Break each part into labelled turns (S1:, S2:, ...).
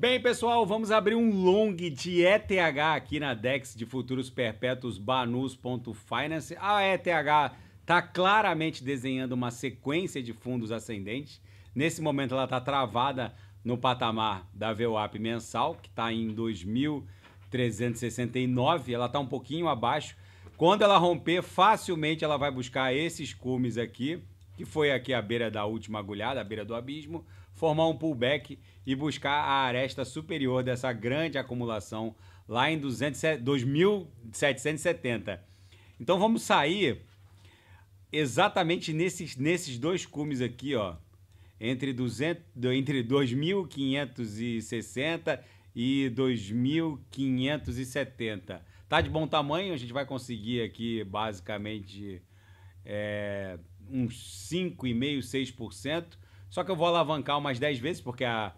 S1: Bem, pessoal, vamos abrir um long de ETH aqui na DEX de Futuros Perpétuos Banus.finance. A ETH está claramente desenhando uma sequência de fundos ascendentes. Nesse momento, ela está travada no patamar da VWAP mensal, que está em 2.369. Ela está um pouquinho abaixo. Quando ela romper, facilmente ela vai buscar esses cumes aqui, que foi aqui à beira da última agulhada, à beira do abismo, formar um pullback e buscar a aresta superior dessa grande acumulação lá em 200, 2770. Então vamos sair exatamente nesses, nesses dois cumes aqui, ó. Entre, 200, entre 2.560 e 2.570. Tá de bom tamanho, a gente vai conseguir aqui basicamente é, uns 5,5%, 6%. Só que eu vou alavancar umas 10 vezes, porque a,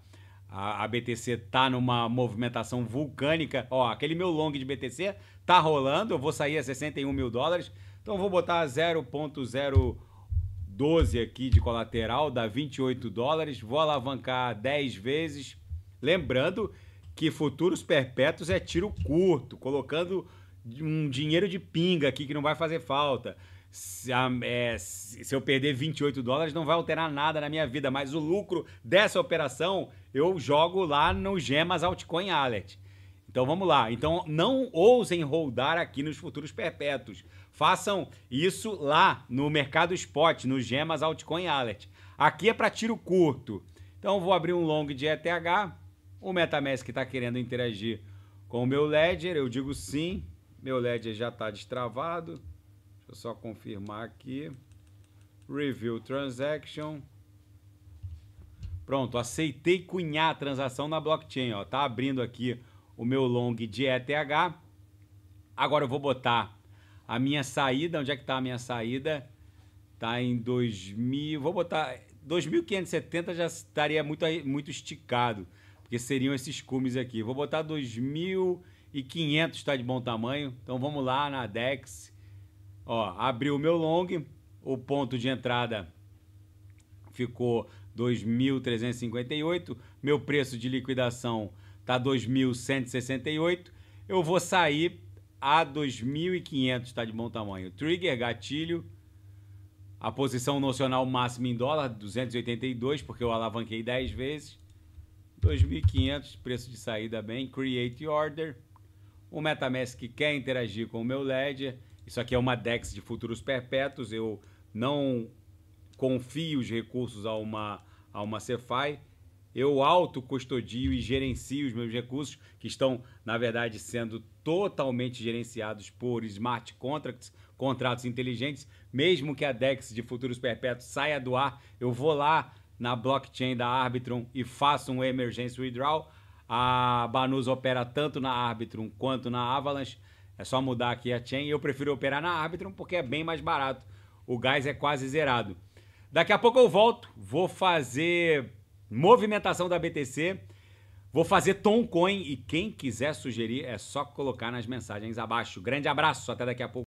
S1: a, a, BTC tá numa movimentação vulcânica. Ó, aquele meu long de BTC tá rolando, eu vou sair a 61 mil dólares. Então eu vou botar 0.012 aqui de colateral, dá 28 dólares. Vou alavancar 10 vezes. Lembrando que futuros perpétuos é tiro curto, colocando um dinheiro de pinga aqui que não vai fazer falta se, é, se eu perder 28 dólares, não vai alterar nada na minha vida, mas o lucro dessa operação eu jogo lá no Gemas Altcoin Alert. Então vamos lá. Então não ousem holdar aqui nos futuros perpétuos. Façam isso lá no mercado spot, no Gemas Altcoin Alert. Aqui é para tiro curto. Então vou abrir um long de ETH. O MetaMask está querendo interagir com o meu Ledger. Eu digo sim. Meu Ledger já está destravado eu é só confirmar aqui. Review transaction. Pronto, aceitei cunhar a transação na blockchain, ó. Tá abrindo aqui o meu long de ETH. Agora eu vou botar a minha saída, onde é que está a minha saída? Tá em 2000, vou botar 2570 já estaria muito muito esticado, porque seriam esses cumes aqui. Vou botar 2500 está de bom tamanho. Então vamos lá na DEX Ó, abri o meu long, o ponto de entrada ficou 2.358, meu preço de liquidação tá 2.168, eu vou sair a 2.500, está de bom tamanho. Trigger, gatilho, a posição nocional máxima em dólar, 282, porque eu alavanquei 10 vezes. 2.500, preço de saída bem. Create Order. O Metamask quer interagir com o meu Ledger. Isso aqui é uma DEX de futuros perpétuos. Eu não confio os recursos a uma, a uma Cefai. Eu autocustodio e gerencio os meus recursos, que estão, na verdade, sendo totalmente gerenciados por smart contracts, contratos inteligentes. Mesmo que a DEX de futuros perpétuos saia do ar, eu vou lá na blockchain da Arbitrum e faço um emergency withdrawal. A Banus opera tanto na Arbitrum quanto na Avalanche. É só mudar aqui a chain. Eu prefiro operar na Arbitrum porque é bem mais barato. O gás é quase zerado. Daqui a pouco eu volto. Vou fazer movimentação da BTC. Vou fazer Tomcoin e quem quiser sugerir é só colocar nas mensagens abaixo. Grande abraço, até daqui a pouco.